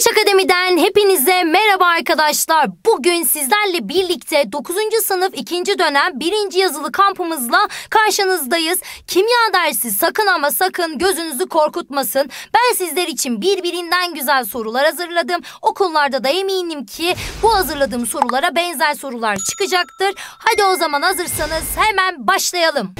Güneş Akademi'den hepinize merhaba arkadaşlar. Bugün sizlerle birlikte 9. sınıf 2. dönem 1. yazılı kampımızla karşınızdayız. Kimya dersi sakın ama sakın gözünüzü korkutmasın. Ben sizler için birbirinden güzel sorular hazırladım. Okullarda da eminim ki bu hazırladığım sorulara benzer sorular çıkacaktır. Hadi o zaman hazırsanız hemen başlayalım.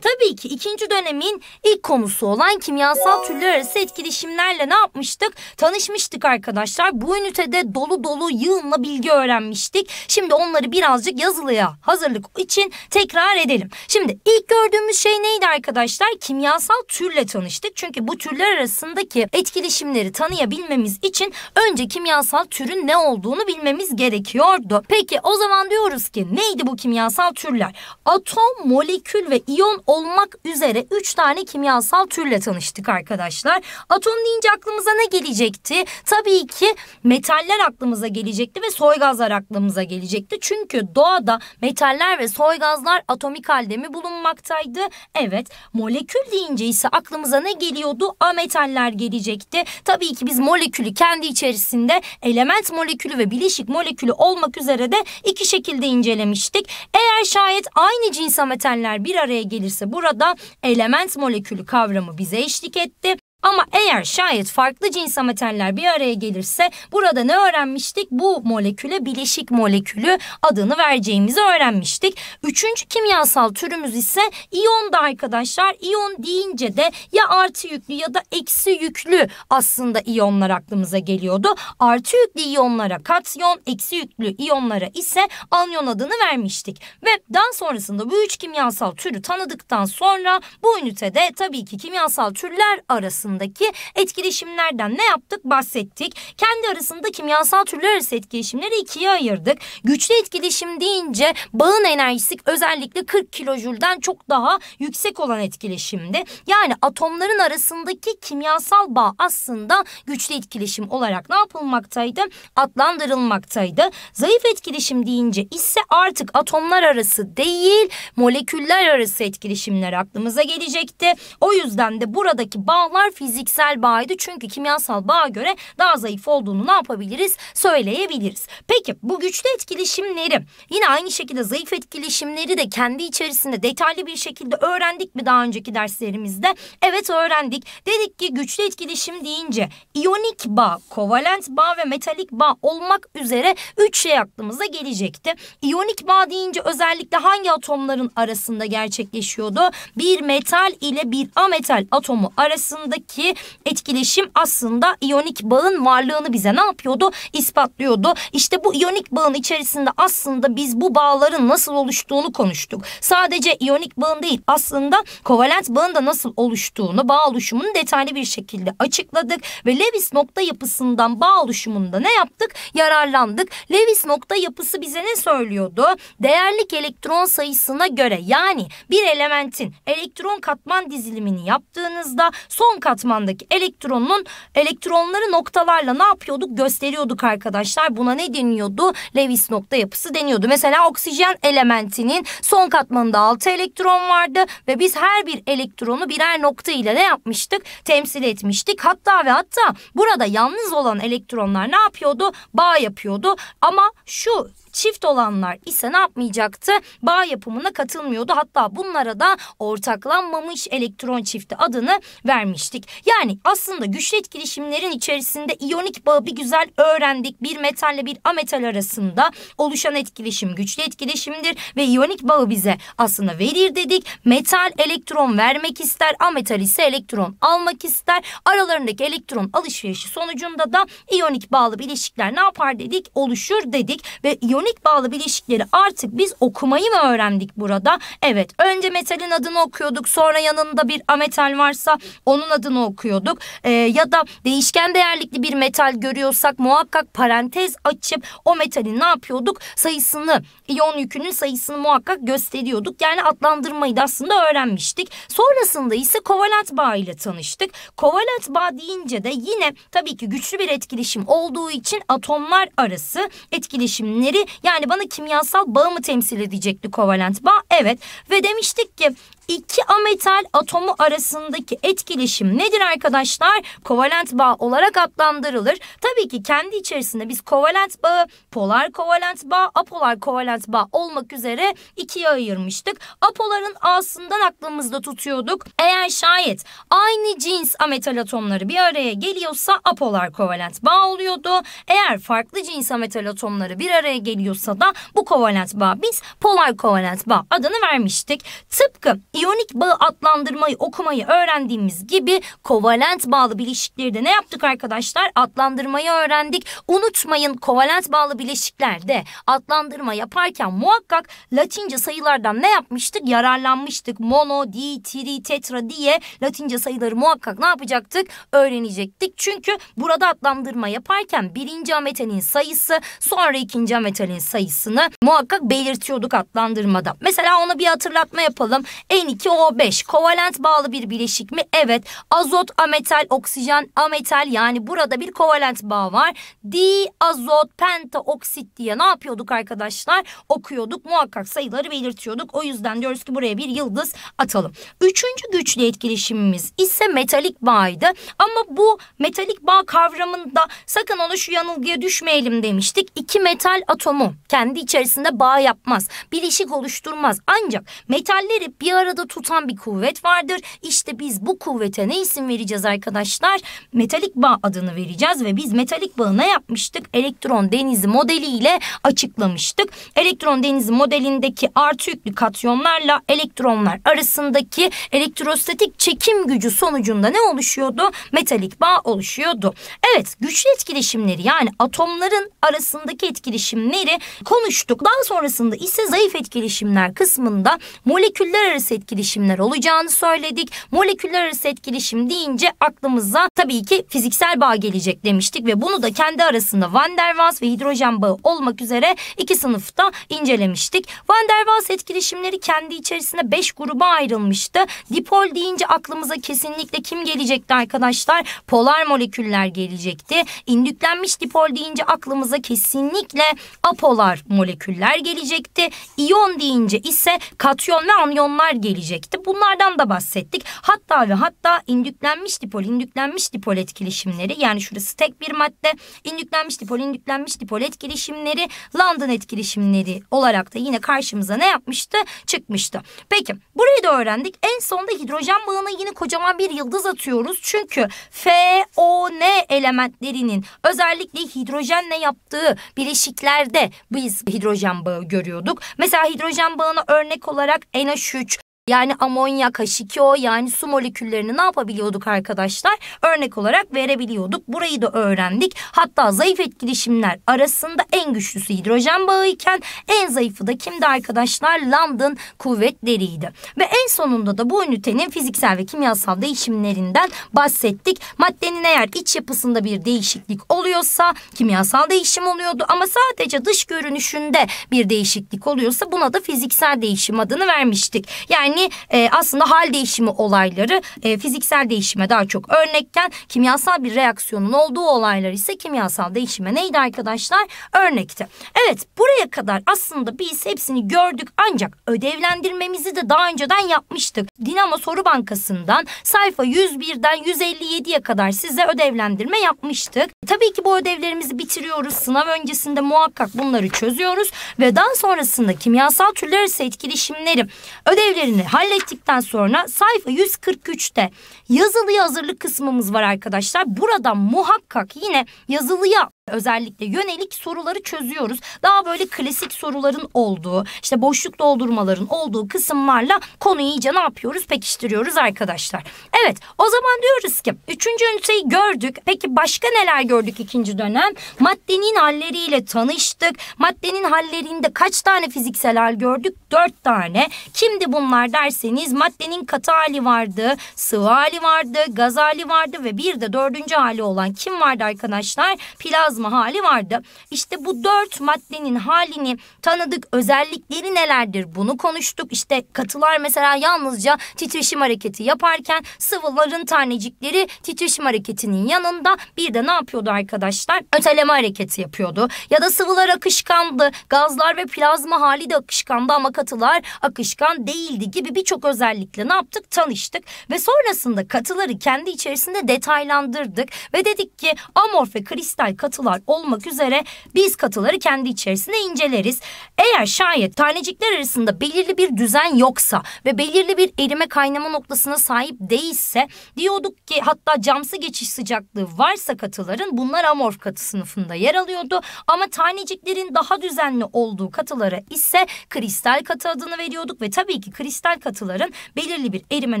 Tabii ki ikinci dönemin ilk konusu olan kimyasal türler arası etkileşimlerle ne yapmıştık? Tanışmıştık arkadaşlar. Bu ünitede dolu dolu yığınla bilgi öğrenmiştik. Şimdi onları birazcık yazılıya hazırlık için tekrar edelim. Şimdi ilk gördüğümüz şey neydi arkadaşlar? Kimyasal türle tanıştık. Çünkü bu türler arasındaki etkileşimleri tanıyabilmemiz için önce kimyasal türün ne olduğunu bilmemiz gerekiyordu. Peki o zaman diyoruz ki neydi bu kimyasal türler? Atom, molekül ve iyon olmak üzere 3 tane kimyasal türle tanıştık arkadaşlar. Atom deyince aklımıza ne gelecekti? Tabii ki metaller aklımıza gelecekti ve soy gazlar aklımıza gelecekti. Çünkü doğada metaller ve soy gazlar atomik halde mi bulunmaktaydı? Evet. Molekül deyince ise aklımıza ne geliyordu? A metaller gelecekti. Tabii ki biz molekülü kendi içerisinde element molekülü ve bileşik molekülü olmak üzere de iki şekilde incelemiştik. Eğer şayet aynı cinsa metaller bir araya gelirse Burada element molekülü kavramı bize eşlik etti. Ama eğer şayet farklı cins ametaller bir araya gelirse burada ne öğrenmiştik? Bu moleküle bileşik molekülü adını vereceğimizi öğrenmiştik. Üçüncü kimyasal türümüz ise iyon da arkadaşlar. İyon deyince de ya artı yüklü ya da eksi yüklü aslında iyonlar aklımıza geliyordu. Artı yüklü iyonlara katyon, eksi yüklü iyonlara ise anyon adını vermiştik. Ve daha sonrasında bu üç kimyasal türü tanıdıktan sonra bu ünitede tabii ki kimyasal türler arasında arasındaki etkileşimlerden ne yaptık bahsettik. Kendi arasında kimyasal türler arası etkileşimleri ikiye ayırdık. Güçlü etkileşim deyince bağın enerjisi özellikle 40 kilojülden çok daha yüksek olan etkileşimdi. Yani atomların arasındaki kimyasal bağ aslında güçlü etkileşim olarak ne yapılmaktaydı? Adlandırılmaktaydı. Zayıf etkileşim deyince ise artık atomlar arası değil moleküller arası etkileşimler aklımıza gelecekti. O yüzden de buradaki bağlar fiziksel bağıydı Çünkü kimyasal bağa göre daha zayıf olduğunu ne yapabiliriz? Söyleyebiliriz. Peki bu güçlü etkileşimleri yine aynı şekilde zayıf etkileşimleri de kendi içerisinde detaylı bir şekilde öğrendik mi daha önceki derslerimizde? Evet öğrendik. Dedik ki güçlü etkileşim deyince iyonik bağ, kovalent bağ ve metalik bağ olmak üzere üç şey aklımıza gelecekti. İyonik bağ deyince özellikle hangi atomların arasında gerçekleşiyordu? Bir metal ile bir ametal atomu arasındaki arasındaki etkileşim aslında iyonik bağın varlığını bize ne yapıyordu? İspatlıyordu. İşte bu iyonik bağın içerisinde aslında biz bu bağların nasıl oluştuğunu konuştuk. Sadece iyonik bağın değil aslında kovalent bağın da nasıl oluştuğunu, bağ oluşumunu detaylı bir şekilde açıkladık ve Lewis nokta yapısından bağ oluşumunda ne yaptık? Yararlandık. Lewis nokta yapısı bize ne söylüyordu? Değerlik elektron sayısına göre yani bir elementin elektron katman dizilimini yaptığınızda son kat katmandaki elektronun elektronları noktalarla ne yapıyorduk? Gösteriyorduk arkadaşlar. Buna ne deniyordu? Lewis nokta yapısı deniyordu. Mesela oksijen elementinin son katmanında 6 elektron vardı ve biz her bir elektronu birer nokta ile ne yapmıştık? Temsil etmiştik. Hatta ve hatta burada yalnız olan elektronlar ne yapıyordu? Bağ yapıyordu. Ama şu Çift olanlar ise ne yapmayacaktı? Bağ yapımına katılmıyordu. Hatta bunlara da ortaklanmamış elektron çifti adını vermiştik. Yani aslında güçlü etkileşimlerin içerisinde iyonik bağı bir güzel öğrendik. Bir metalle bir ametal arasında oluşan etkileşim güçlü etkileşimdir ve iyonik bağı bize aslında verir dedik. Metal elektron vermek ister, ametal ise elektron almak ister. Aralarındaki elektron alışverişi sonucunda da iyonik bağlı bileşikler ne yapar dedik? Oluşur dedik ve iyonik elektronik bağlı bileşikleri artık biz okumayı mı öğrendik burada? Evet önce metalin adını okuyorduk sonra yanında bir ametal varsa onun adını okuyorduk. Ee, ya da değişken değerlikli bir metal görüyorsak muhakkak parantez açıp o metalin ne yapıyorduk? Sayısını, iyon yükünün sayısını muhakkak gösteriyorduk. Yani adlandırmayı da aslında öğrenmiştik. Sonrasında ise kovalent bağ ile tanıştık. Kovalent bağ deyince de yine tabii ki güçlü bir etkileşim olduğu için atomlar arası etkileşimleri yani bana kimyasal bağı mı temsil edecekti kovalent bağ? Evet. Ve demiştik ki iki ametal atomu arasındaki etkileşim nedir arkadaşlar? Kovalent bağ olarak adlandırılır. Tabii ki kendi içerisinde biz kovalent bağı, polar kovalent bağ, apolar kovalent bağ olmak üzere ikiye ayırmıştık. Apoların A'sından aklımızda tutuyorduk. Eğer şayet aynı cins ametal atomları bir araya geliyorsa apolar kovalent bağ oluyordu. Eğer farklı cins ametal atomları bir araya geliyorsa da bu kovalent bağ biz polar kovalent bağ adını vermiştik. Tıpkı iyonik bağı atlandırmayı okumayı öğrendiğimiz gibi kovalent bağlı bileşikleri de ne yaptık arkadaşlar? atlandırmayı öğrendik. Unutmayın kovalent bağlı bileşiklerde adlandırma yaparken muhakkak latince sayılardan ne yapmıştık? Yararlanmıştık. Mono, di, tri, tetra diye latince sayıları muhakkak ne yapacaktık? Öğrenecektik. Çünkü burada adlandırma yaparken birinci ametalin sayısı sonra ikinci ametalin sayısını muhakkak belirtiyorduk atlandırmada Mesela ona bir hatırlatma yapalım. En N2O5 kovalent bağlı bir bileşik mi? Evet. Azot, ametal, oksijen, ametal yani burada bir kovalent bağ var. Diazot, pentaoksit diye ne yapıyorduk arkadaşlar? Okuyorduk muhakkak sayıları belirtiyorduk. O yüzden diyoruz ki buraya bir yıldız atalım. Üçüncü güçlü etkileşimimiz ise metalik bağydı. Ama bu metalik bağ kavramında sakın ona şu yanılgıya düşmeyelim demiştik. İki metal atomu kendi içerisinde bağ yapmaz. Bileşik oluşturmaz. Ancak metalleri bir arada arada tutan bir kuvvet vardır. İşte biz bu kuvvete ne isim vereceğiz arkadaşlar? Metalik bağ adını vereceğiz ve biz metalik bağı ne yapmıştık? Elektron denizi modeliyle açıklamıştık. Elektron denizi modelindeki artı yüklü katyonlarla elektronlar arasındaki elektrostatik çekim gücü sonucunda ne oluşuyordu? Metalik bağ oluşuyordu. Evet güçlü etkileşimleri yani atomların arasındaki etkileşimleri konuştuk. Daha sonrasında ise zayıf etkileşimler kısmında moleküller arası etkileşimler olacağını söyledik. Moleküller arası etkileşim deyince aklımıza tabii ki fiziksel bağ gelecek demiştik ve bunu da kendi arasında Van der Waals ve hidrojen bağı olmak üzere iki sınıfta incelemiştik. Van der Waals etkileşimleri kendi içerisinde 5 gruba ayrılmıştı. Dipol deyince aklımıza kesinlikle kim gelecekti arkadaşlar? Polar moleküller gelecekti. İndüklenmiş dipol deyince aklımıza kesinlikle apolar moleküller gelecekti. İyon deyince ise katyon ve anyonlar gelecekti gelecekti. Bunlardan da bahsettik. Hatta ve hatta indüklenmiş dipol, indüklenmiş dipol etkileşimleri yani şurası tek bir madde. İndüklenmiş dipol, indüklenmiş dipol etkileşimleri London etkileşimleri olarak da yine karşımıza ne yapmıştı? Çıkmıştı. Peki burayı da öğrendik. En sonda hidrojen bağına yine kocaman bir yıldız atıyoruz. Çünkü FON elementlerinin özellikle hidrojenle yaptığı bileşiklerde biz hidrojen bağı görüyorduk. Mesela hidrojen bağına örnek olarak NH3, yani amonyak H2O yani su moleküllerini ne yapabiliyorduk arkadaşlar? Örnek olarak verebiliyorduk. Burayı da öğrendik. Hatta zayıf etkileşimler arasında en güçlüsü hidrojen bağı iken en zayıfı da kimdi arkadaşlar? London kuvvetleriydi. Ve en sonunda da bu ünitenin fiziksel ve kimyasal değişimlerinden bahsettik. Maddenin eğer iç yapısında bir değişiklik oluyorsa kimyasal değişim oluyordu ama sadece dış görünüşünde bir değişiklik oluyorsa buna da fiziksel değişim adını vermiştik. Yani yani e, aslında hal değişimi olayları e, fiziksel değişime daha çok örnekken kimyasal bir reaksiyonun olduğu olaylar ise kimyasal değişime neydi arkadaşlar? örnekte. Evet buraya kadar aslında biz hepsini gördük ancak ödevlendirmemizi de daha önceden yapmıştık. Dinamo Soru Bankası'ndan sayfa 101'den 157'ye kadar size ödevlendirme yapmıştık. E, tabii ki bu ödevlerimizi bitiriyoruz. Sınav öncesinde muhakkak bunları çözüyoruz ve daha sonrasında kimyasal türler arası etkileşimleri ödevlerini Hani hallettikten sonra sayfa 143'te yazılıya hazırlık kısmımız var arkadaşlar. Burada muhakkak yine yazılıya özellikle yönelik soruları çözüyoruz. Daha böyle klasik soruların olduğu, işte boşluk doldurmaların olduğu kısımlarla konuyu iyice ne yapıyoruz? Pekiştiriyoruz arkadaşlar. Evet, o zaman diyoruz ki üçüncü üniteyi gördük. Peki başka neler gördük ikinci dönem? Maddenin halleriyle tanıştık. Maddenin hallerinde kaç tane fiziksel hal gördük? Dört tane. Kimdi bunlar derseniz maddenin katı hali vardı, sıvı hali vardı, gaz hali vardı ve bir de dördüncü hali olan kim vardı arkadaşlar? Plazma yazma hali vardı. İşte bu dört maddenin halini tanıdık. Özellikleri nelerdir bunu konuştuk. İşte katılar mesela yalnızca titreşim hareketi yaparken sıvıların tanecikleri titreşim hareketinin yanında bir de ne yapıyordu arkadaşlar? Öteleme hareketi yapıyordu. Ya da sıvılar akışkandı. Gazlar ve plazma hali de akışkandı ama katılar akışkan değildi gibi birçok özellikle ne yaptık? Tanıştık ve sonrasında katıları kendi içerisinde detaylandırdık ve dedik ki amorf ve kristal katılar konular olmak üzere biz katıları kendi içerisinde inceleriz. Eğer şayet tanecikler arasında belirli bir düzen yoksa ve belirli bir erime kaynama noktasına sahip değilse diyorduk ki hatta camsı geçiş sıcaklığı varsa katıların bunlar amorf katı sınıfında yer alıyordu. Ama taneciklerin daha düzenli olduğu katılara ise kristal katı adını veriyorduk ve tabii ki kristal katıların belirli bir erime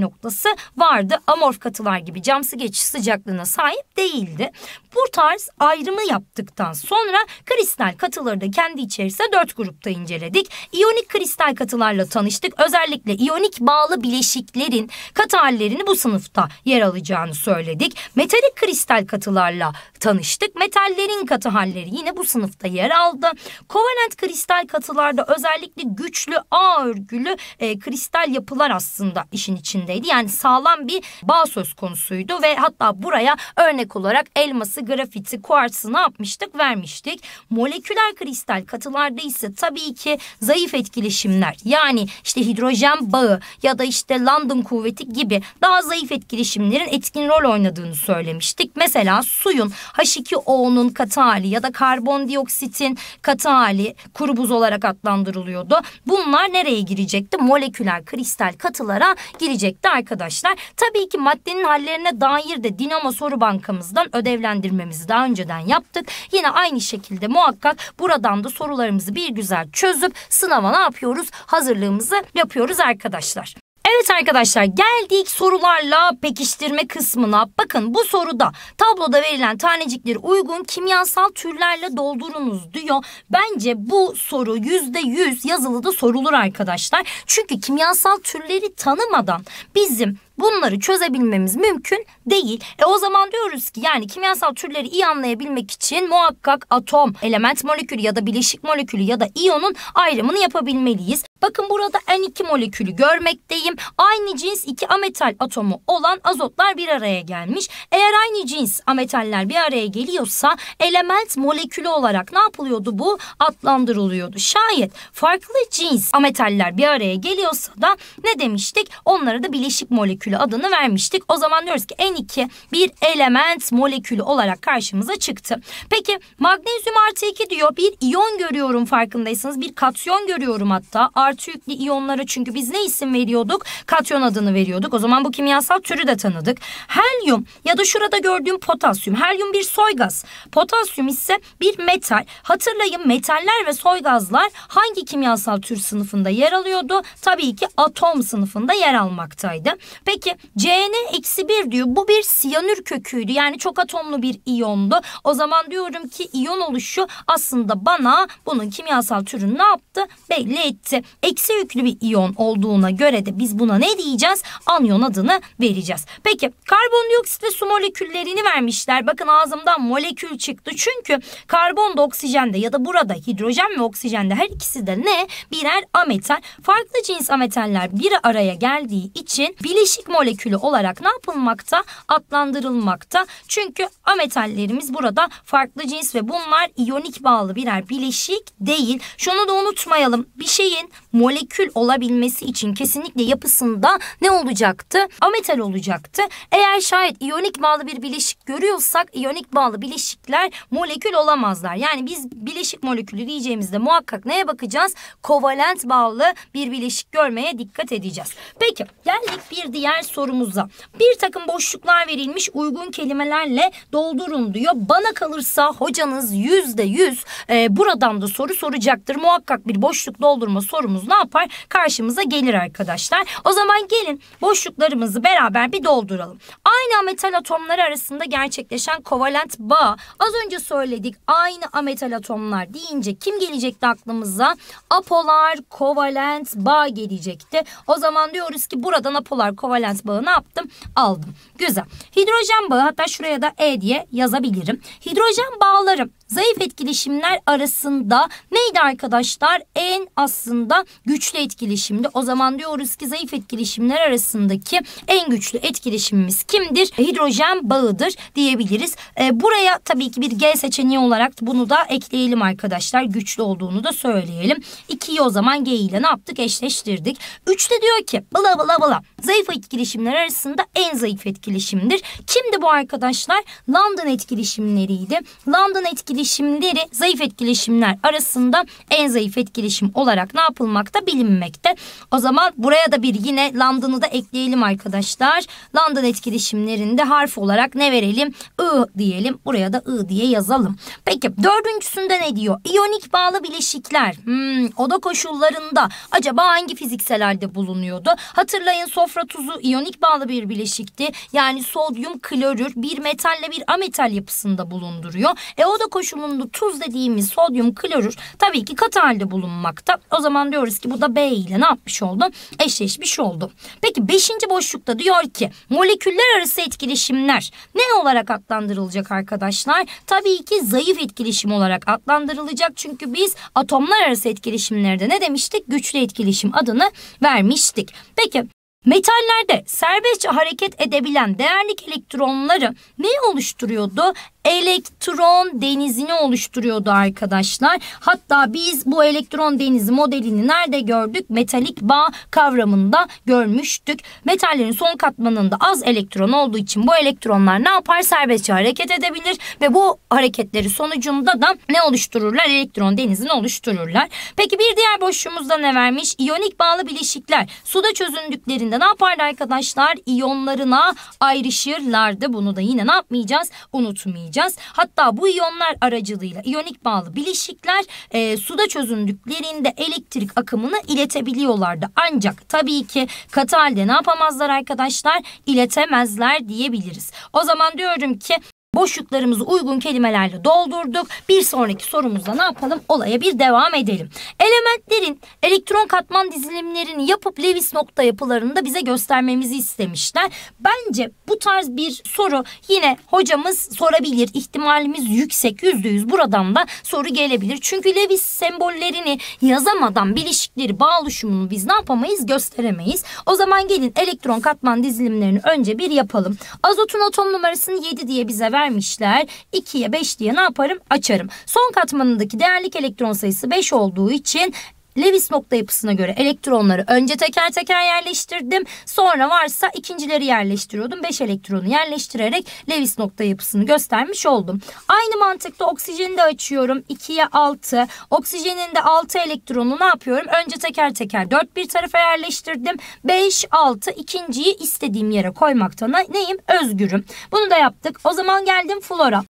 noktası vardı. Amorf katılar gibi camsı geçiş sıcaklığına sahip değildi. Bu tarz ayrımı yaptıktan sonra kristal katıları da kendi içerisinde dört grupta inceledik. İyonik kristal katılarla tanıştık. Özellikle iyonik bağlı bileşiklerin katı hallerini bu sınıfta yer alacağını söyledik. Metalik kristal katılarla tanıştık. Metallerin katı halleri yine bu sınıfta yer aldı. Kovalent kristal katılarda özellikle güçlü A örgülü e, kristal yapılar aslında işin içindeydi. Yani sağlam bir bağ söz konusuydu ve hatta buraya örnek olarak elması, grafiti, kuarsını yapmıştık? Vermiştik. Moleküler kristal katılarda ise tabii ki zayıf etkileşimler yani işte hidrojen bağı ya da işte London kuvveti gibi daha zayıf etkileşimlerin etkin rol oynadığını söylemiştik. Mesela suyun H2O'nun katı hali ya da karbondioksitin katı hali kuru buz olarak adlandırılıyordu. Bunlar nereye girecekti? Moleküler kristal katılara girecekti arkadaşlar. Tabii ki maddenin hallerine dair de Dinamo soru bankamızdan ödevlendirmemizi daha önceden yaptık yaptık. Yine aynı şekilde muhakkak buradan da sorularımızı bir güzel çözüp sınava ne yapıyoruz? Hazırlığımızı yapıyoruz arkadaşlar. Evet arkadaşlar geldik sorularla pekiştirme kısmına. Bakın bu soruda tabloda verilen tanecikleri uygun kimyasal türlerle doldurunuz diyor. Bence bu soru %100 yazılıda sorulur arkadaşlar. Çünkü kimyasal türleri tanımadan bizim bunları çözebilmemiz mümkün değil. E o zaman diyoruz ki yani kimyasal türleri iyi anlayabilmek için muhakkak atom, element molekülü ya da bileşik molekülü ya da iyonun ayrımını yapabilmeliyiz. Bakın burada N2 molekülü görmekteyim. Aynı cins iki ametal atomu olan azotlar bir araya gelmiş. Eğer aynı cins ametaller bir araya geliyorsa element molekülü olarak ne yapılıyordu bu? Adlandırılıyordu. Şayet farklı cins ametaller bir araya geliyorsa da ne demiştik? Onlara da bileşik molekülü adını vermiştik. O zaman diyoruz ki en 12 bir element molekülü olarak karşımıza çıktı. Peki magnezyum artı 2 diyor bir iyon görüyorum farkındaysanız bir katyon görüyorum hatta artı yüklü iyonlara çünkü biz ne isim veriyorduk katyon adını veriyorduk o zaman bu kimyasal türü de tanıdık. Helyum ya da şurada gördüğüm potasyum helyum bir soy gaz potasyum ise bir metal hatırlayın metaller ve soy gazlar hangi kimyasal tür sınıfında yer alıyordu tabii ki atom sınıfında yer almaktaydı. Peki CN-1 diyor bu bu bir siyanür köküydü. Yani çok atomlu bir iyondu. O zaman diyorum ki iyon oluşu aslında bana bunun kimyasal türünü ne yaptı? Belli etti. Eksi yüklü bir iyon olduğuna göre de biz buna ne diyeceğiz? Anyon adını vereceğiz. Peki karbondioksit ve su moleküllerini vermişler. Bakın ağzımdan molekül çıktı. Çünkü karbon da oksijende ya da burada hidrojen ve oksijende her ikisi de ne? Birer ametal. Farklı cins ametaller bir araya geldiği için bileşik molekülü olarak ne yapılmakta? adlandırılmakta. Çünkü ametallerimiz burada farklı cins ve bunlar iyonik bağlı birer bileşik değil. Şunu da unutmayalım. Bir şeyin molekül olabilmesi için kesinlikle yapısında ne olacaktı? Ametal olacaktı. Eğer şayet iyonik bağlı bir bileşik görüyorsak iyonik bağlı bileşikler molekül olamazlar. Yani biz bileşik molekülü diyeceğimizde muhakkak neye bakacağız? Kovalent bağlı bir bileşik görmeye dikkat edeceğiz. Peki geldik bir diğer sorumuza. Bir takım boşluk Boşluklar verilmiş uygun kelimelerle doldurun diyor. Bana kalırsa hocanız yüzde yüz e, buradan da soru soracaktır. Muhakkak bir boşluk doldurma sorumuz ne yapar? Karşımıza gelir arkadaşlar. O zaman gelin boşluklarımızı beraber bir dolduralım. Aynı metal atomları arasında gerçekleşen kovalent bağ. Az önce söyledik aynı ametal atomlar deyince kim gelecekti aklımıza? Apolar kovalent bağ gelecekti. O zaman diyoruz ki buradan apolar kovalent bağı ne yaptım? Aldım. Güzel. Baksanıza hidrojen bağı hatta şuraya da E diye yazabilirim. Hidrojen bağlarım zayıf etkileşimler arasında neydi arkadaşlar? En aslında güçlü etkileşimdi. O zaman diyoruz ki zayıf etkileşimler arasındaki en güçlü etkileşimimiz kimdir? E, hidrojen bağıdır diyebiliriz. E, buraya tabii ki bir G seçeneği olarak bunu da ekleyelim arkadaşlar. Güçlü olduğunu da söyleyelim. 2'yi o zaman G ile ne yaptık? Eşleştirdik. 3'te diyor ki bla bla bla zayıf etkileşimler arasında en zayıf etkileşimdir. Kimdi bu arkadaşlar? London etkileşimleriydi. London etkileşimleri etkileşimleri zayıf etkileşimler arasında en zayıf etkileşim olarak ne yapılmakta bilinmekte. O zaman buraya da bir yine London'ı da ekleyelim arkadaşlar. London etkileşimlerinde harf olarak ne verelim? I diyelim. Buraya da I diye yazalım. Peki dördüncüsünde ne diyor? İyonik bağlı bileşikler. Hmm, oda koşullarında acaba hangi fiziksellerde bulunuyordu? Hatırlayın sofra tuzu iyonik bağlı bir bileşikti. Yani sodyum klorür bir metalle bir ametal yapısında bulunduruyor. E oda koşullarında oluşumunda tuz dediğimiz sodyum klorür tabii ki katı halde bulunmakta. O zaman diyoruz ki bu da B ile ne yapmış oldu? Eşleşmiş oldu. Peki beşinci boşlukta diyor ki moleküller arası etkileşimler ne olarak adlandırılacak arkadaşlar? Tabii ki zayıf etkileşim olarak adlandırılacak. Çünkü biz atomlar arası etkileşimlerde ne demiştik? Güçlü etkileşim adını vermiştik. Peki Metallerde serbestçe hareket edebilen değerlik elektronları ne oluşturuyordu? elektron denizini oluşturuyordu arkadaşlar. Hatta biz bu elektron denizi modelini nerede gördük? Metalik bağ kavramında görmüştük. Metallerin son katmanında az elektron olduğu için bu elektronlar ne yapar? Serbestçe hareket edebilir ve bu hareketleri sonucunda da ne oluştururlar? Elektron denizini oluştururlar. Peki bir diğer boşluğumuzda ne vermiş? İyonik bağlı bileşikler suda çözündüklerinde ne yapardı arkadaşlar? İyonlarına ayrışırlardı. Bunu da yine ne yapmayacağız? Unutmayacağız anlayacağız. Hatta bu iyonlar aracılığıyla iyonik bağlı bileşikler e, suda çözündüklerinde elektrik akımını iletebiliyorlardı. Ancak tabii ki katı halde ne yapamazlar arkadaşlar? İletemezler diyebiliriz. O zaman diyorum ki Boşluklarımızı uygun kelimelerle doldurduk. Bir sonraki sorumuzda ne yapalım? Olaya bir devam edelim. Elementlerin elektron katman dizilimlerini yapıp Lewis nokta yapılarını da bize göstermemizi istemişler. Bence bu tarz bir soru yine hocamız sorabilir. İhtimalimiz yüksek yüzde yüz buradan da soru gelebilir. Çünkü Lewis sembollerini yazamadan bileşikleri bağlışımını biz ne yapamayız? Gösteremeyiz. O zaman gelin elektron katman dizilimlerini önce bir yapalım. Azotun atom numarasını 7 diye bize ver vermişler. 2'ye 5 diye ne yaparım? Açarım. Son katmanındaki değerlik elektron sayısı 5 olduğu için Lewis nokta yapısına göre elektronları önce teker teker yerleştirdim. Sonra varsa ikincileri yerleştiriyordum. 5 elektronu yerleştirerek Lewis nokta yapısını göstermiş oldum. Aynı mantıkta oksijeni de açıyorum. 2'ye 6. Oksijenin de 6 elektronu ne yapıyorum? Önce teker teker 4 bir tarafa yerleştirdim. 5, 6 ikinciyi istediğim yere koymaktan neyim? Özgürüm. Bunu da yaptık. O zaman geldim flora.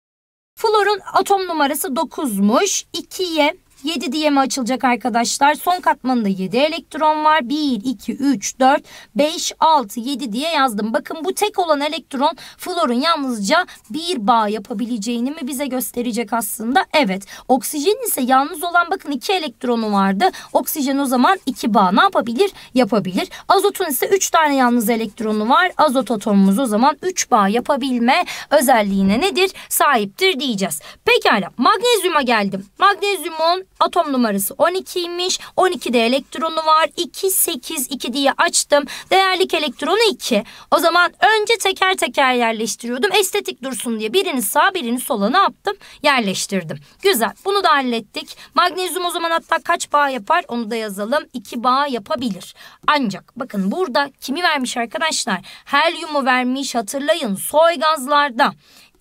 Florun atom numarası 9'muş. 2'ye 7 diye mi açılacak arkadaşlar? Son katmanda 7 elektron var. 1, 2, 3, 4, 5, 6, 7 diye yazdım. Bakın bu tek olan elektron florun yalnızca bir bağ yapabileceğini mi bize gösterecek aslında? Evet. Oksijen ise yalnız olan bakın 2 elektronu vardı. Oksijen o zaman 2 bağ ne yapabilir? Yapabilir. Azotun ise 3 tane yalnız elektronu var. Azot atomumuz o zaman 3 bağ yapabilme özelliğine nedir? Sahiptir diyeceğiz. Pekala. Magnezyuma geldim. Magnezyumun Atom numarası 12'ymiş. 12'de elektronu var. 2, 8, 2 diye açtım. Değerlik elektronu 2. O zaman önce teker teker yerleştiriyordum. Estetik dursun diye birini sağ birini sola ne yaptım? Yerleştirdim. Güzel. Bunu da hallettik. Magnezyum o zaman hatta kaç bağ yapar? Onu da yazalım. 2 bağ yapabilir. Ancak bakın burada kimi vermiş arkadaşlar? Helyumu vermiş hatırlayın. Soy gazlarda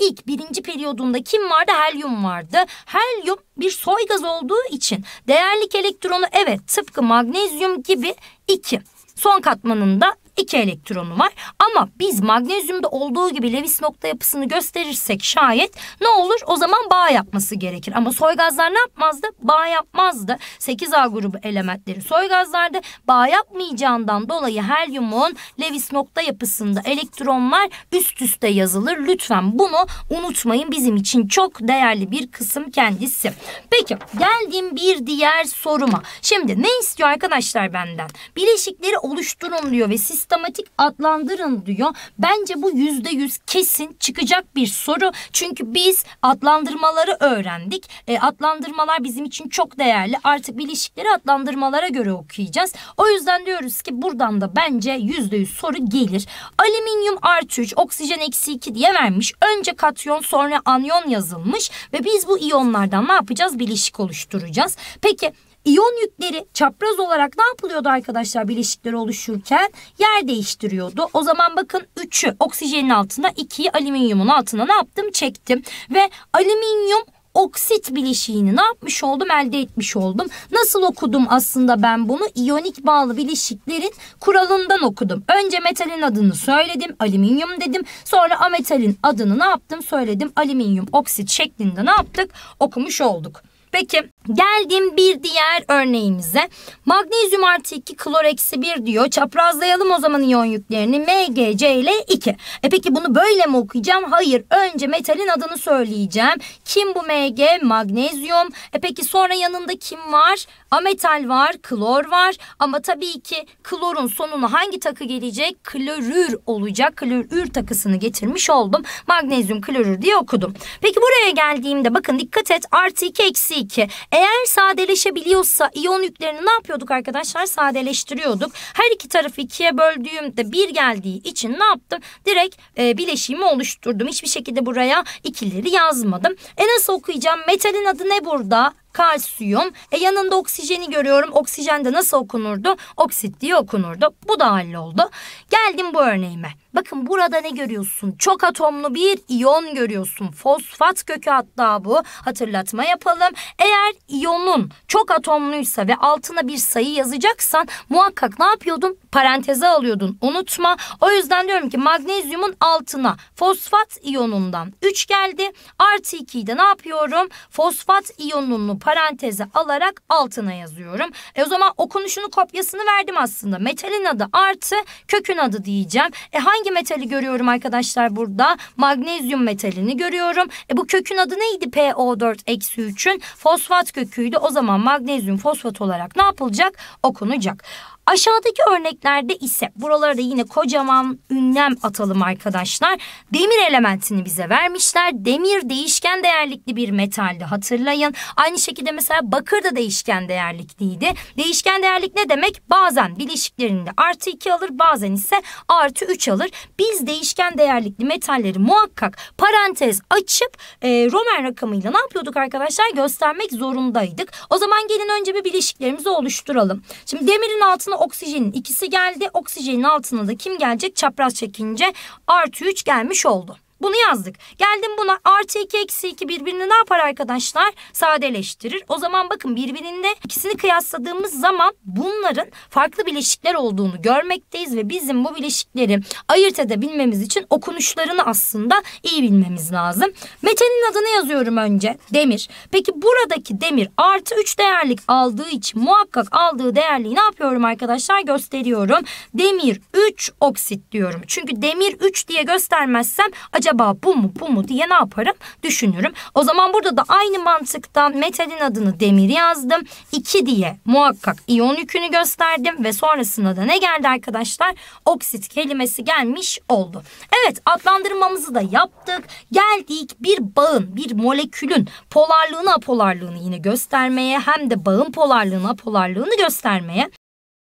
İlk birinci periyodunda kim vardı? Helyum vardı. Helyum bir soy gaz olduğu için değerlik elektronu evet tıpkı magnezyum gibi iki. Son katmanında 2 elektronu var. Ama biz magnezyumda olduğu gibi Lewis nokta yapısını gösterirsek şayet ne olur? O zaman bağ yapması gerekir. Ama soy gazlar ne yapmazdı? Bağ yapmazdı. 8A grubu elementleri soy gazlarda bağ yapmayacağından dolayı helyumun Lewis nokta yapısında elektronlar üst üste yazılır. Lütfen bunu unutmayın. Bizim için çok değerli bir kısım kendisi. Peki geldim bir diğer soruma. Şimdi ne istiyor arkadaşlar benden? Bileşikleri oluşturun diyor ve siz sistematik adlandırın diyor. Bence bu yüzde yüz kesin çıkacak bir soru. Çünkü biz adlandırmaları öğrendik. E, adlandırmalar bizim için çok değerli. Artık ilişkileri adlandırmalara göre okuyacağız. O yüzden diyoruz ki buradan da bence yüzde yüz soru gelir. Alüminyum artı 3, oksijen eksi 2 diye vermiş. Önce katyon sonra anyon yazılmış ve biz bu iyonlardan ne yapacağız? Bileşik oluşturacağız. Peki İyon yükleri çapraz olarak ne yapılıyordu arkadaşlar bileşikler oluşurken? Yer değiştiriyordu. O zaman bakın 3'ü oksijenin altına 2'yi alüminyumun altına ne yaptım? Çektim. Ve alüminyum oksit bileşiğini ne yapmış oldum elde etmiş oldum. Nasıl okudum aslında ben bunu iyonik bağlı bileşiklerin kuralından okudum. Önce metalin adını söyledim alüminyum dedim sonra ametalin adını ne yaptım söyledim alüminyum oksit şeklinde ne yaptık okumuş olduk. Peki geldim bir diğer örneğimize. Magnezyum artı 2 klor eksi 1 diyor. Çaprazlayalım o zaman iyon yüklerini. MgC ile 2. E peki bunu böyle mi okuyacağım? Hayır. Önce metalin adını söyleyeceğim. Kim bu Mg? Magnezyum. E peki sonra yanında kim var? Ametal var, klor var. Ama tabii ki klorun sonuna hangi takı gelecek? Klorür olacak. Klorür takısını getirmiş oldum. Magnezyum klorür diye okudum. Peki buraya geldiğimde bakın dikkat et. Artı 2 eksi 2. Eğer sadeleşebiliyorsa iyon yüklerini ne yapıyorduk arkadaşlar? Sadeleştiriyorduk. Her iki tarafı ikiye böldüğümde bir geldiği için ne yaptım? Direkt e, bileşiğimi oluşturdum. Hiçbir şekilde buraya ikileri yazmadım. E nasıl okuyacağım? Metalin adı ne burada? kalsiyum. E yanında oksijeni görüyorum. Oksijen de nasıl okunurdu? Oksit diye okunurdu. Bu da halloldu. Geldim bu örneğime. Bakın burada ne görüyorsun? Çok atomlu bir iyon görüyorsun. Fosfat kökü hatta bu. Hatırlatma yapalım. Eğer iyonun çok atomluysa ve altına bir sayı yazacaksan muhakkak ne yapıyordun? Paranteze alıyordun. Unutma. O yüzden diyorum ki magnezyumun altına fosfat iyonundan 3 geldi. Artı 2'yi de ne yapıyorum? Fosfat iyonunu paranteze alarak altına yazıyorum. E o zaman okunuşunu kopyasını verdim aslında. Metalin adı artı kökün adı diyeceğim. E hangi metali görüyorum arkadaşlar burada? Magnezyum metalini görüyorum. E bu kökün adı neydi PO4-3'ün? Fosfat köküydü. O zaman magnezyum fosfat olarak ne yapılacak? Okunacak. Aşağıdaki örneklerde ise buralara da yine kocaman ünlem atalım arkadaşlar. Demir elementini bize vermişler. Demir değişken değerlikli bir metaldi hatırlayın. Aynı şekilde mesela bakır da değişken değerlikliydi. Değişken değerlik ne demek? Bazen bileşiklerinde artı 2 alır bazen ise artı 3 alır. Biz değişken değerlikli metalleri muhakkak parantez açıp e, Roman rakamıyla ne yapıyorduk arkadaşlar? Göstermek zorundaydık. O zaman gelin önce bir bileşiklerimizi oluşturalım. Şimdi demirin altına oksijenin ikisi geldi. Oksijenin altına da kim gelecek? Çapraz çekince artı 3 gelmiş oldu. Bunu yazdık. Geldim buna artı 2 eksi 2 birbirini ne yapar arkadaşlar? Sadeleştirir. O zaman bakın birbirinde ikisini kıyasladığımız zaman bunların farklı bileşikler olduğunu görmekteyiz ve bizim bu bileşikleri ayırt edebilmemiz için okunuşlarını aslında iyi bilmemiz lazım. Metenin adını yazıyorum önce. Demir. Peki buradaki demir artı 3 değerlik aldığı için muhakkak aldığı değerliği ne yapıyorum arkadaşlar? Gösteriyorum. Demir 3 oksit diyorum. Çünkü demir 3 diye göstermezsem acaba acaba bu mu bu mu diye ne yaparım? Düşünürüm. O zaman burada da aynı mantıktan metalin adını demir yazdım. 2 diye muhakkak iyon yükünü gösterdim ve sonrasında da ne geldi arkadaşlar? Oksit kelimesi gelmiş oldu. Evet adlandırmamızı da yaptık. Geldik bir bağın, bir molekülün polarlığını apolarlığını yine göstermeye hem de bağın polarlığını apolarlığını göstermeye.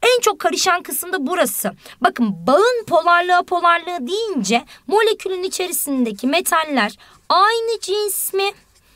En çok karışan kısım da burası. Bakın bağın polarlığa polarlığı deyince molekülün içerisindeki metaller aynı cins mi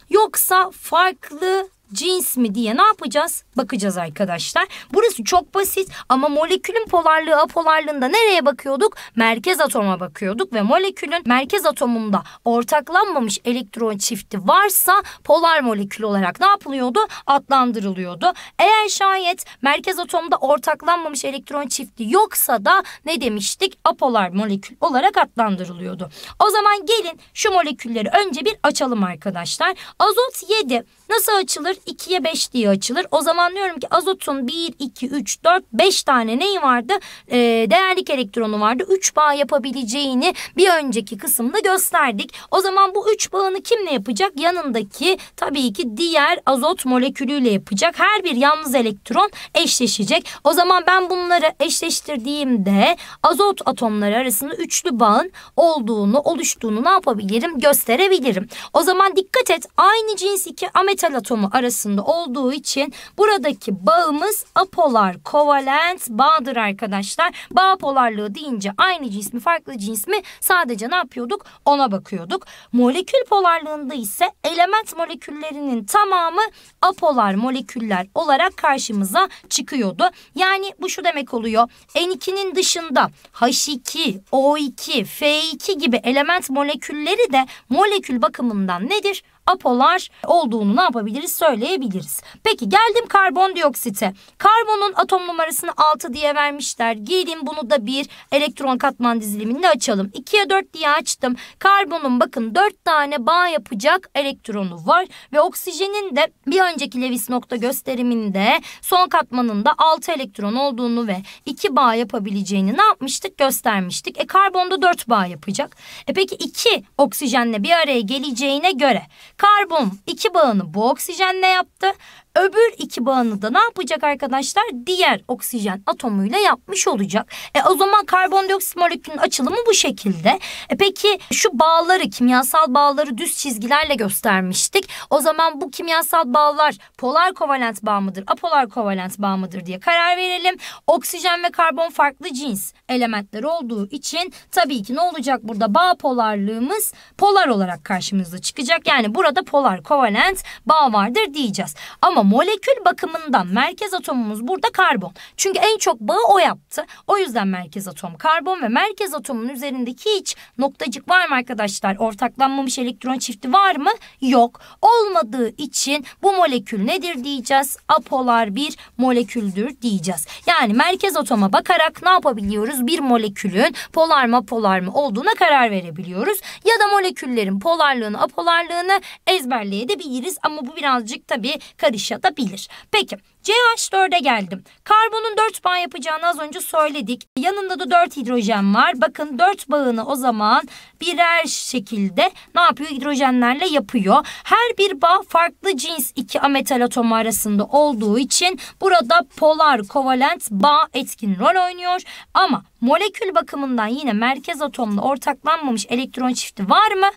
yoksa farklı cins mi diye ne yapacağız? Bakacağız arkadaşlar. Burası çok basit ama molekülün polarlığı apolarlığında nereye bakıyorduk? Merkez atoma bakıyorduk ve molekülün merkez atomunda ortaklanmamış elektron çifti varsa polar molekül olarak ne yapılıyordu? Adlandırılıyordu. Eğer şayet merkez atomda ortaklanmamış elektron çifti yoksa da ne demiştik? Apolar molekül olarak adlandırılıyordu. O zaman gelin şu molekülleri önce bir açalım arkadaşlar. Azot 7 nasıl açılır? 2'ye 5 diye açılır. O zaman diyorum ki azotun 1, 2, 3, 4, 5 tane neyi vardı? E, değerlik elektronu vardı. 3 bağ yapabileceğini bir önceki kısımda gösterdik. O zaman bu 3 bağını kimle yapacak? Yanındaki tabii ki diğer azot molekülüyle yapacak. Her bir yalnız elektron eşleşecek. O zaman ben bunları eşleştirdiğimde azot atomları arasında üçlü bağın olduğunu, oluştuğunu ne yapabilirim? Gösterebilirim. O zaman dikkat et aynı cins iki ametal atomu arasında arasında olduğu için buradaki bağımız apolar, kovalent bağdır arkadaşlar. Bağ polarlığı deyince aynı cins mi farklı cins mi sadece ne yapıyorduk ona bakıyorduk. Molekül polarlığında ise element moleküllerinin tamamı apolar moleküller olarak karşımıza çıkıyordu. Yani bu şu demek oluyor. N2'nin dışında H2, O2, F2 gibi element molekülleri de molekül bakımından nedir? apolar olduğunu ne yapabiliriz söyleyebiliriz. Peki geldim karbondioksite. Karbonun atom numarasını 6 diye vermişler. Gelin bunu da bir elektron katman diziliminde açalım. 2'ye 4 diye açtım. Karbonun bakın 4 tane bağ yapacak elektronu var ve oksijenin de bir önceki Lewis nokta gösteriminde son katmanında 6 elektron olduğunu ve 2 bağ yapabileceğini ne yapmıştık göstermiştik. E karbonda 4 bağ yapacak. E peki 2 oksijenle bir araya geleceğine göre Karbon iki bağını bu oksijenle yaptı öbür iki bağını da ne yapacak arkadaşlar? Diğer oksijen atomuyla yapmış olacak. E o zaman karbondioksit molekülünün açılımı bu şekilde. E peki şu bağları, kimyasal bağları düz çizgilerle göstermiştik. O zaman bu kimyasal bağlar polar kovalent bağ mıdır, apolar kovalent bağ mıdır diye karar verelim. Oksijen ve karbon farklı cins elementler olduğu için tabii ki ne olacak burada bağ polarlığımız polar olarak karşımıza çıkacak. Yani burada polar kovalent bağ vardır diyeceğiz. Ama ama molekül bakımından merkez atomumuz burada karbon. Çünkü en çok bağı o yaptı. O yüzden merkez atom karbon ve merkez atomun üzerindeki hiç noktacık var mı arkadaşlar? Ortaklanmamış elektron çifti var mı? Yok. Olmadığı için bu molekül nedir diyeceğiz? Apolar bir moleküldür diyeceğiz. Yani merkez atoma bakarak ne yapabiliyoruz? Bir molekülün polar mı apolar mı olduğuna karar verebiliyoruz. Ya da moleküllerin polarlığını apolarlığını ezberleyebiliriz ama bu birazcık tabii karışık yaşatabilir. Peki CH4'e geldim. Karbonun 4 bağ yapacağını az önce söyledik. Yanında da 4 hidrojen var. Bakın 4 bağını o zaman birer şekilde ne yapıyor? Hidrojenlerle yapıyor. Her bir bağ farklı cins iki ametal atomu arasında olduğu için burada polar kovalent bağ etkin rol oynuyor. Ama molekül bakımından yine merkez atomla ortaklanmamış elektron çifti var mı?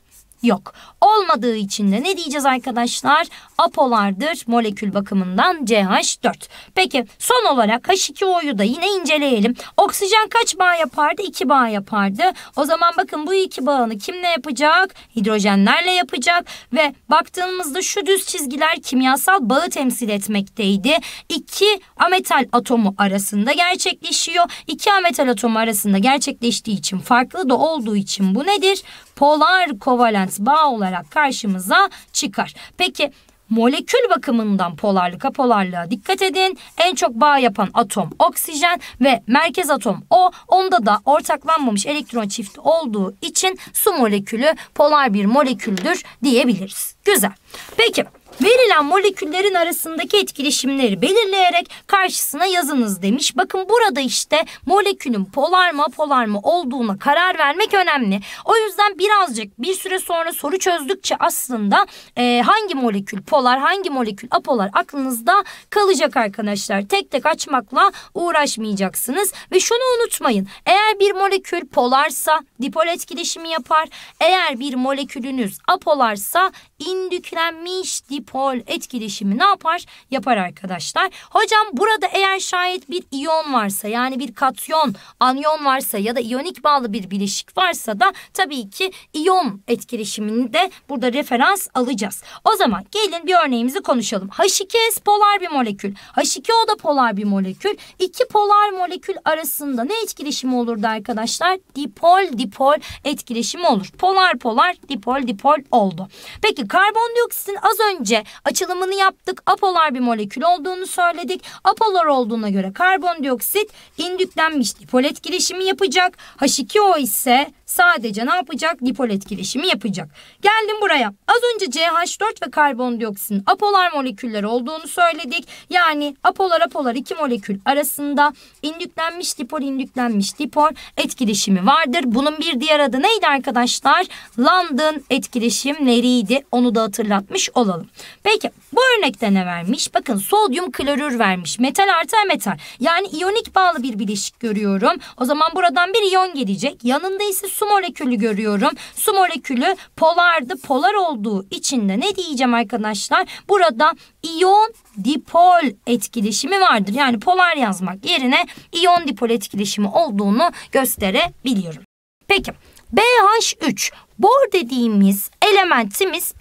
yok. Olmadığı için de ne diyeceğiz arkadaşlar? Apolardır molekül bakımından CH4. Peki son olarak H2O'yu da yine inceleyelim. Oksijen kaç bağ yapardı? 2 bağ yapardı. O zaman bakın bu iki bağını kimle yapacak? Hidrojenlerle yapacak ve baktığımızda şu düz çizgiler kimyasal bağı temsil etmekteydi. İki ametal atomu arasında gerçekleşiyor. İki ametal atomu arasında gerçekleştiği için farklı da olduğu için bu nedir? polar kovalent bağ olarak karşımıza çıkar. Peki molekül bakımından polarlık polarlığa dikkat edin. En çok bağ yapan atom oksijen ve merkez atom O. Onda da ortaklanmamış elektron çifti olduğu için su molekülü polar bir moleküldür diyebiliriz. Güzel. Peki Verilen moleküllerin arasındaki etkileşimleri belirleyerek karşısına yazınız demiş. Bakın burada işte molekülün polar mı polar mı olduğuna karar vermek önemli. O yüzden birazcık bir süre sonra soru çözdükçe aslında e, hangi molekül polar hangi molekül apolar aklınızda kalacak arkadaşlar. Tek tek açmakla uğraşmayacaksınız ve şunu unutmayın. Eğer bir molekül polarsa dipol etkileşimi yapar. Eğer bir molekülünüz apolarsa indüklenmiş dipol dipol etkileşimi ne yapar? Yapar arkadaşlar. Hocam burada eğer şayet bir iyon varsa yani bir katyon, anyon varsa ya da iyonik bağlı bir bileşik varsa da tabii ki iyon etkileşimini de burada referans alacağız. O zaman gelin bir örneğimizi konuşalım. H2S polar bir molekül. H2O da polar bir molekül. İki polar molekül arasında ne etkileşimi olurdu arkadaşlar? Dipol dipol etkileşimi olur. Polar polar dipol dipol oldu. Peki karbondioksitin az önce önce açılımını yaptık. Apolar bir molekül olduğunu söyledik. Apolar olduğuna göre karbondioksit indüklenmiş dipol etkileşimi yapacak. H2O ise Sadece ne yapacak? Dipol etkileşimi yapacak. Geldim buraya. Az önce CH4 ve karbondioksitin apolar moleküller olduğunu söyledik. Yani apolar apolar iki molekül arasında indüklenmiş dipol indüklenmiş dipol etkileşimi vardır. Bunun bir diğer adı neydi arkadaşlar? London etkileşimleriydi. Onu da hatırlatmış olalım. Peki bu örnekte ne vermiş? Bakın sodyum klorür vermiş. Metal artı metal. Yani iyonik bağlı bir bileşik görüyorum. O zaman buradan bir iyon gelecek. Yanında ise su molekülü görüyorum. Su molekülü polardı. Polar olduğu için de ne diyeceğim arkadaşlar? Burada iyon dipol etkileşimi vardır. Yani polar yazmak yerine iyon dipol etkileşimi olduğunu gösterebiliyorum. Peki BH3 bor dediğimiz elementimiz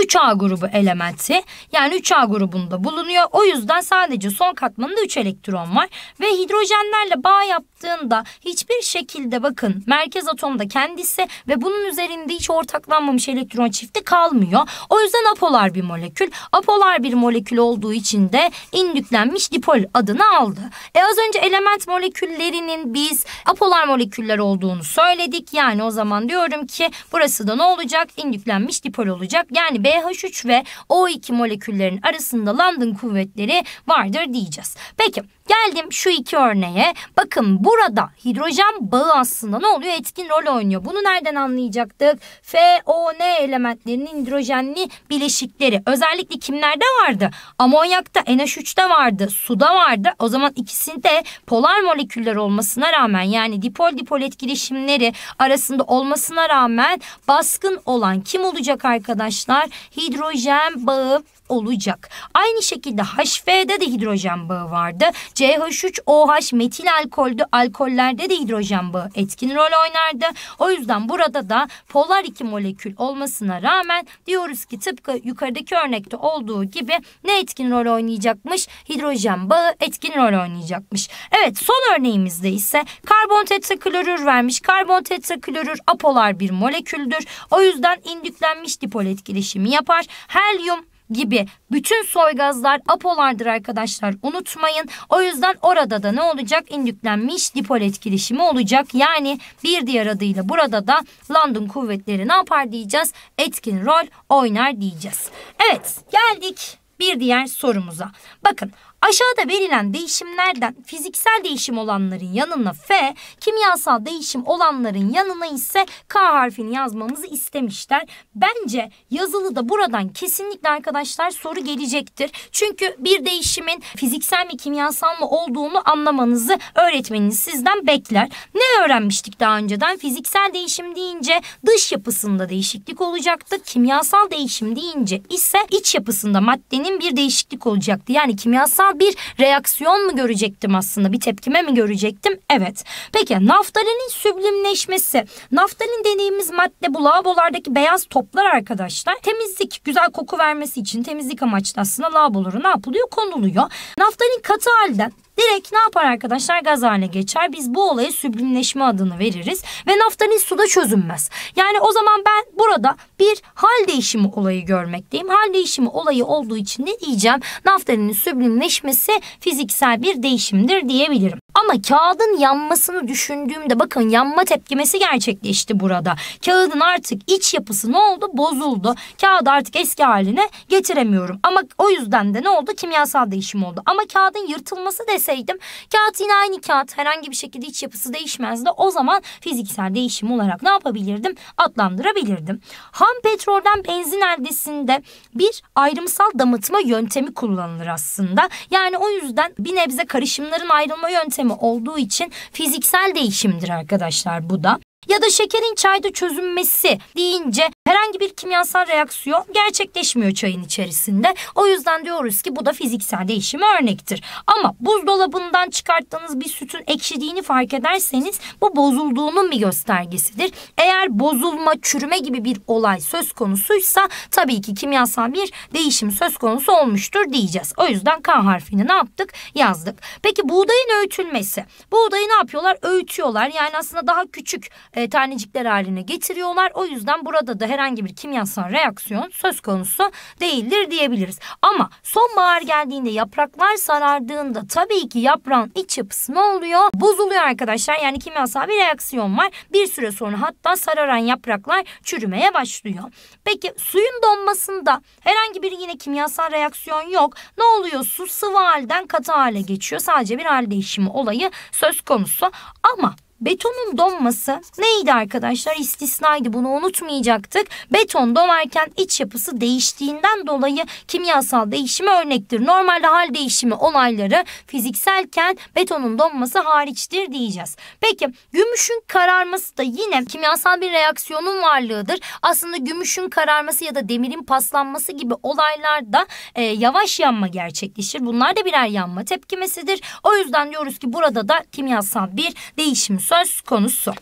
3A grubu elementi yani 3A grubunda bulunuyor. O yüzden sadece son katmanında 3 elektron var ve hidrojenlerle bağ yaptığında hiçbir şekilde bakın merkez atomda kendisi ve bunun üzerinde hiç ortaklanmamış elektron çifti kalmıyor. O yüzden apolar bir molekül. Apolar bir molekül olduğu için de indüklenmiş dipol adını aldı. E az önce element moleküllerinin biz apolar moleküller olduğunu söyledik. Yani o zaman diyorum ki burası da ne olacak? İndüklenmiş dipol olacak. Yani BH3 ve O2 moleküllerinin arasında London kuvvetleri vardır diyeceğiz. Peki Geldim şu iki örneğe. Bakın burada hidrojen bağı aslında ne oluyor? Etkin rol oynuyor. Bunu nereden anlayacaktık? FON elementlerinin hidrojenli bileşikleri. Özellikle kimlerde vardı? Amonyakta, NH3'te vardı, suda vardı. O zaman ikisinde polar moleküller olmasına rağmen yani dipol dipol etkileşimleri arasında olmasına rağmen baskın olan kim olacak arkadaşlar? Hidrojen bağı olacak. Aynı şekilde HF'de de hidrojen bağı vardı. CH3OH metil alkolde Alkollerde de hidrojen bağı etkin rol oynardı. O yüzden burada da polar iki molekül olmasına rağmen diyoruz ki tıpkı yukarıdaki örnekte olduğu gibi ne etkin rol oynayacakmış? Hidrojen bağı etkin rol oynayacakmış. Evet son örneğimizde ise karbon tetraklorür vermiş. Karbon tetraklorür apolar bir moleküldür. O yüzden indüklenmiş dipol etkileşimi yapar. Helyum gibi bütün soygazlar apolardır arkadaşlar unutmayın. O yüzden orada da ne olacak? İndüklenmiş dipol etkileşimi olacak. Yani bir diğer adıyla burada da London kuvvetleri ne yapar diyeceğiz? Etkin rol oynar diyeceğiz. Evet geldik bir diğer sorumuza. Bakın Aşağıda verilen değişimlerden fiziksel değişim olanların yanına F, kimyasal değişim olanların yanına ise K harfini yazmamızı istemişler. Bence yazılı da buradan kesinlikle arkadaşlar soru gelecektir. Çünkü bir değişimin fiziksel mi kimyasal mı olduğunu anlamanızı öğretmeniniz sizden bekler. Ne öğrenmiştik daha önceden? Fiziksel değişim deyince dış yapısında değişiklik olacaktı. Kimyasal değişim deyince ise iç yapısında maddenin bir değişiklik olacaktı. Yani kimyasal Bundan bir reaksiyon mu görecektim aslında? Bir tepkime mi görecektim? Evet. Peki naftalinin süblimleşmesi. Naftalin dediğimiz madde bu lavabolardaki beyaz toplar arkadaşlar. Temizlik, güzel koku vermesi için temizlik amaçlı aslında lavabolara ne yapılıyor? Konuluyor. Naftalin katı halden Direkt ne yapar arkadaşlar? Gaz haline geçer. Biz bu olaya süblimleşme adını veririz ve naftalin suda çözünmez. Yani o zaman ben burada bir hal değişimi olayı görmekteyim. Hal değişimi olayı olduğu için ne diyeceğim? Naftalinin süblimleşmesi fiziksel bir değişimdir diyebilirim. Ama kağıdın yanmasını düşündüğümde bakın yanma tepkimesi gerçekleşti burada. Kağıdın artık iç yapısı ne oldu? Bozuldu. Kağıdı artık eski haline getiremiyorum. Ama o yüzden de ne oldu? Kimyasal değişim oldu. Ama kağıdın yırtılması deseydim kağıt yine aynı kağıt herhangi bir şekilde iç yapısı değişmezdi. O zaman fiziksel değişim olarak ne yapabilirdim? Adlandırabilirdim. Ham petrolden benzin eldesinde bir ayrımsal damıtma yöntemi kullanılır aslında. Yani o yüzden bir nebze karışımların ayrılma yöntemi sistemi olduğu için fiziksel değişimdir arkadaşlar bu da ya da şekerin çayda çözünmesi deyince herhangi bir kimyasal reaksiyon gerçekleşmiyor çayın içerisinde. O yüzden diyoruz ki bu da fiziksel değişime örnektir. Ama buzdolabından çıkarttığınız bir sütün ekşidiğini fark ederseniz bu bozulduğunun bir göstergesidir. Eğer bozulma, çürüme gibi bir olay söz konusuysa tabii ki kimyasal bir değişim söz konusu olmuştur diyeceğiz. O yüzden K harfini ne yaptık? Yazdık. Peki buğdayın öğütülmesi. Buğdayı ne yapıyorlar? Öğütüyorlar. Yani aslında daha küçük e, e, tanecikler haline getiriyorlar. O yüzden burada da herhangi bir kimyasal reaksiyon söz konusu değildir diyebiliriz. Ama sonbahar geldiğinde yapraklar sarardığında tabii ki yaprağın iç yapısı ne oluyor? Bozuluyor arkadaşlar. Yani kimyasal bir reaksiyon var. Bir süre sonra hatta sararan yapraklar çürümeye başlıyor. Peki suyun donmasında herhangi bir yine kimyasal reaksiyon yok. Ne oluyor? Su sıvı halden katı hale geçiyor. Sadece bir hal değişimi olayı söz konusu. Ama Betonun donması neydi arkadaşlar? İstisnaydı bunu unutmayacaktık. Beton donarken iç yapısı değiştiğinden dolayı kimyasal değişimi örnektir. Normalde hal değişimi olayları fizikselken betonun donması hariçtir diyeceğiz. Peki gümüşün kararması da yine kimyasal bir reaksiyonun varlığıdır. Aslında gümüşün kararması ya da demirin paslanması gibi olaylarda e, yavaş yanma gerçekleşir. Bunlar da birer yanma tepkimesidir. O yüzden diyoruz ki burada da kimyasal bir değişim söz konusu.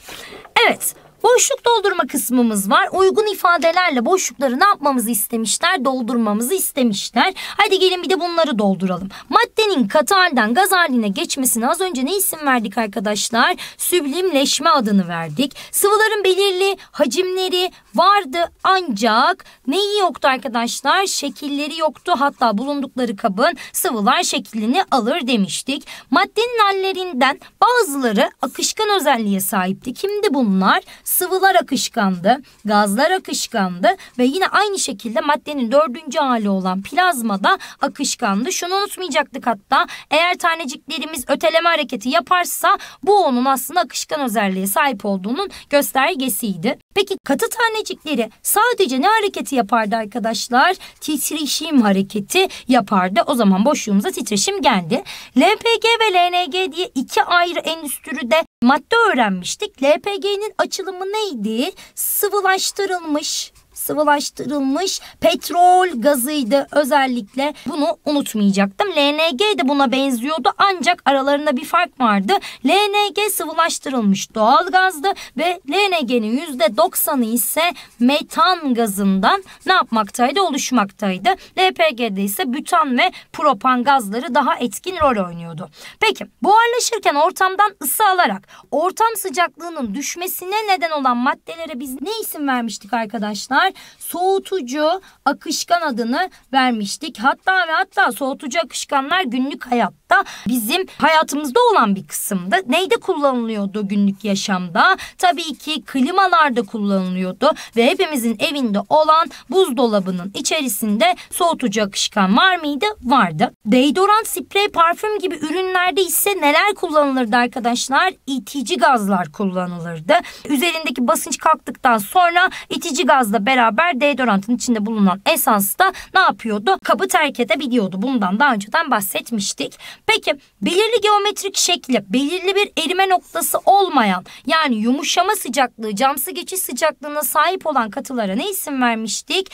Evet Boşluk doldurma kısmımız var. Uygun ifadelerle boşlukları ne yapmamızı istemişler? Doldurmamızı istemişler. Hadi gelin bir de bunları dolduralım. Maddenin katı halden gaz haline geçmesine az önce ne isim verdik arkadaşlar? Süblimleşme adını verdik. Sıvıların belirli hacimleri vardı ancak neyi yoktu arkadaşlar? Şekilleri yoktu. Hatta bulundukları kabın sıvılar şeklini alır demiştik. Maddenin hallerinden bazıları akışkan özelliğe sahipti. Kimdi bunlar? sıvılar akışkandı, gazlar akışkandı ve yine aynı şekilde maddenin dördüncü hali olan plazma da akışkandı. Şunu unutmayacaktık hatta eğer taneciklerimiz öteleme hareketi yaparsa bu onun aslında akışkan özelliğe sahip olduğunun göstergesiydi. Peki katı tanecikleri sadece ne hareketi yapardı arkadaşlar? Titreşim hareketi yapardı. O zaman boşluğumuza titreşim geldi. LPG ve LNG diye iki ayrı endüstride Madde öğrenmiştik. LPG'nin açılımı neydi? Sıvılaştırılmış sıvılaştırılmış petrol gazıydı. Özellikle bunu unutmayacaktım. LNG de buna benziyordu ancak aralarında bir fark vardı. LNG sıvılaştırılmış doğal gazdı ve LNG'nin %90'ı ise metan gazından ne yapmaktaydı? Oluşmaktaydı. LPG'de ise bütan ve propan gazları daha etkin rol oynuyordu. Peki buharlaşırken ortamdan ısı alarak ortam sıcaklığının düşmesine neden olan maddelere biz ne isim vermiştik arkadaşlar? soğutucu akışkan adını vermiştik. Hatta ve hatta soğutucu akışkanlar günlük hayat hatta bizim hayatımızda olan bir kısımda. Neyde kullanılıyordu günlük yaşamda? Tabii ki klimalarda kullanılıyordu ve hepimizin evinde olan buzdolabının içerisinde soğutucu akışkan var mıydı? Vardı. Deodorant, sprey, parfüm gibi ürünlerde ise neler kullanılırdı arkadaşlar? İtici gazlar kullanılırdı. Üzerindeki basınç kalktıktan sonra itici gazla beraber deodorantın içinde bulunan esans da ne yapıyordu? Kabı terk edebiliyordu. Bundan daha önceden bahsetmiştik. Peki belirli geometrik şekli, belirli bir erime noktası olmayan yani yumuşama sıcaklığı, camsı geçiş sıcaklığına sahip olan katılara ne isim vermiştik?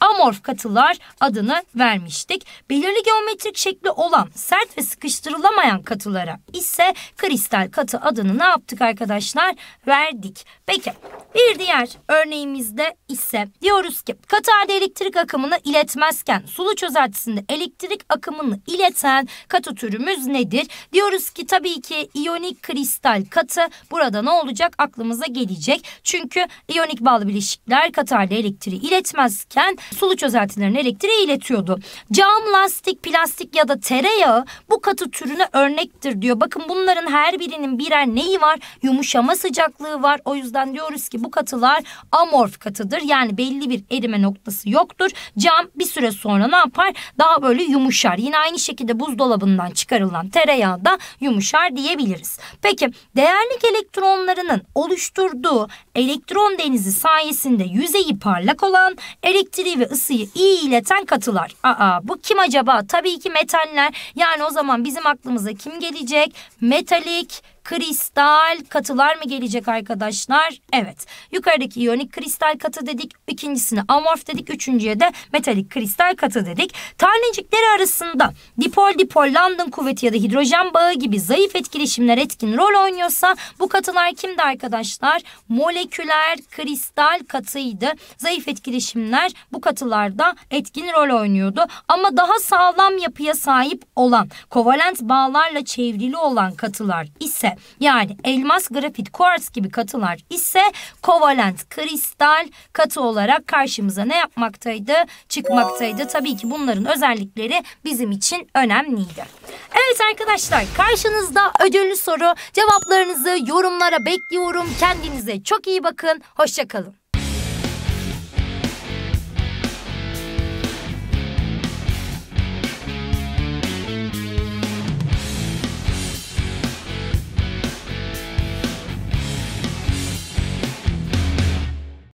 amorf katılar adını vermiştik. Belirli geometrik şekli olan sert ve sıkıştırılamayan katılara ise kristal katı adını ne yaptık arkadaşlar? Verdik. Peki bir diğer örneğimizde ise diyoruz ki katı halde elektrik akımını iletmezken sulu çözeltisinde elektrik akımını ileten katı türümüz nedir? Diyoruz ki tabii ki iyonik kristal katı burada ne olacak? Aklımıza gelecek. Çünkü iyonik bağlı bileşikler katı halde elektriği iletmezken sulu çözeltilerini elektriğe iletiyordu. Cam, lastik, plastik ya da tereyağı bu katı türüne örnektir diyor. Bakın bunların her birinin birer neyi var? Yumuşama sıcaklığı var. O yüzden diyoruz ki bu katılar amorf katıdır. Yani belli bir erime noktası yoktur. Cam bir süre sonra ne yapar? Daha böyle yumuşar. Yine aynı şekilde buzdolabından çıkarılan tereyağı da yumuşar diyebiliriz. Peki değerlik elektronlarının oluşturduğu elektron denizi sayesinde yüzeyi parlak olan, elektriği ve ısıyı iyi ileten katılar. Aa bu kim acaba? Tabii ki metaller. Yani o zaman bizim aklımıza kim gelecek? Metalik, kristal katılar mı gelecek arkadaşlar? Evet. Yukarıdaki iyonik kristal katı dedik. İkincisini amorf dedik. Üçüncüye de metalik kristal katı dedik. Tanecikleri arasında dipol dipol London kuvveti ya da hidrojen bağı gibi zayıf etkileşimler etkin rol oynuyorsa bu katılar kimdi arkadaşlar? Moleküler kristal katıydı. Zayıf etkileşimler bu katılarda etkin rol oynuyordu. Ama daha sağlam yapıya sahip olan kovalent bağlarla çevrili olan katılar ise yani elmas, grafit, kuars gibi katılar ise kovalent kristal katı olarak karşımıza ne yapmaktaydı? Çıkmaktaydı. Tabii ki bunların özellikleri bizim için önemliydi. Evet arkadaşlar karşınızda ödüllü soru. Cevaplarınızı yorumlara bekliyorum. Kendinize çok iyi bakın. Hoşçakalın.